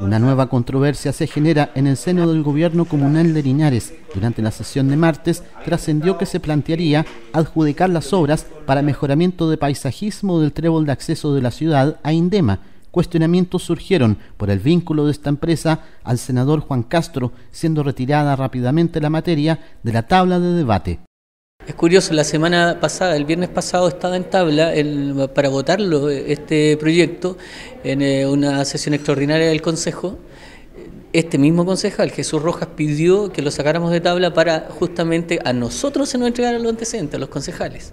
Una nueva controversia se genera en el seno del gobierno comunal de Linares. Durante la sesión de martes trascendió que se plantearía adjudicar las obras para mejoramiento de paisajismo del trébol de acceso de la ciudad a Indema. Cuestionamientos surgieron por el vínculo de esta empresa al senador Juan Castro, siendo retirada rápidamente la materia de la tabla de debate. Es curioso, la semana pasada, el viernes pasado, estaba en tabla para votarlo este proyecto en eh, una sesión extraordinaria del Consejo. Este mismo concejal, Jesús Rojas, pidió que lo sacáramos de tabla para justamente a nosotros se nos entregaran los antecedentes, a los concejales.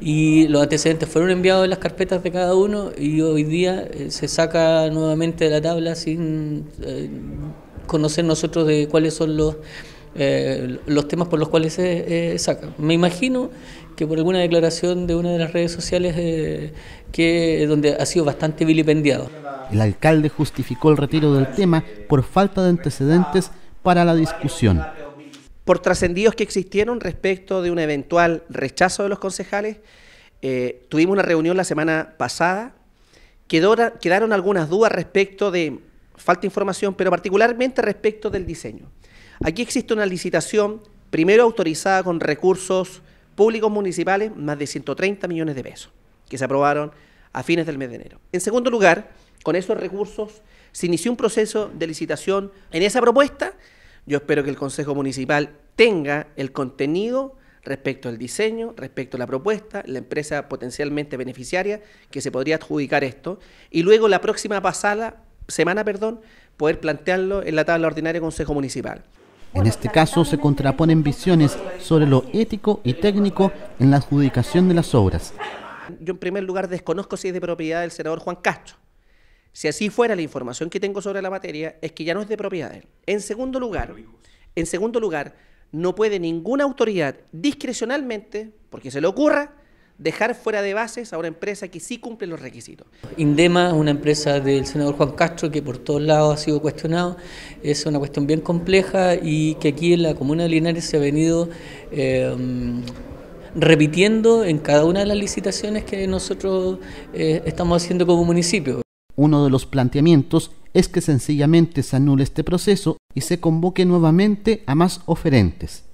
Y los antecedentes fueron enviados en las carpetas de cada uno y hoy día eh, se saca nuevamente de la tabla sin eh, conocer nosotros de cuáles son los eh, los temas por los cuales se eh, saca. Me imagino que por alguna declaración de una de las redes sociales eh, que donde ha sido bastante vilipendiado. El alcalde justificó el retiro del tema por falta de antecedentes para la discusión. Por trascendidos que existieron respecto de un eventual rechazo de los concejales, tuvimos una reunión la semana pasada, quedó, quedaron algunas dudas respecto de falta de información, pero particularmente respecto del diseño. Aquí existe una licitación, primero autorizada con recursos públicos municipales, más de 130 millones de pesos, que se aprobaron a fines del mes de enero. En segundo lugar, con esos recursos se inició un proceso de licitación en esa propuesta. Yo espero que el Consejo Municipal tenga el contenido respecto al diseño, respecto a la propuesta, la empresa potencialmente beneficiaria que se podría adjudicar esto, y luego la próxima pasada, semana, perdón, poder plantearlo en la tabla ordinaria del Consejo Municipal. En este caso se contraponen visiones sobre lo ético y técnico en la adjudicación de las obras. Yo en primer lugar desconozco si es de propiedad del senador Juan Castro. Si así fuera la información que tengo sobre la materia es que ya no es de propiedad de él. En segundo lugar, en segundo lugar, no puede ninguna autoridad discrecionalmente, porque se le ocurra, dejar fuera de bases a una empresa que sí cumple los requisitos. Indema una empresa del senador Juan Castro que por todos lados ha sido cuestionado, es una cuestión bien compleja y que aquí en la comuna de Linares se ha venido... Em, repitiendo en cada una de las licitaciones que nosotros eh, estamos haciendo como municipio. Uno de los planteamientos es que sencillamente se anule este proceso y se convoque nuevamente a más oferentes.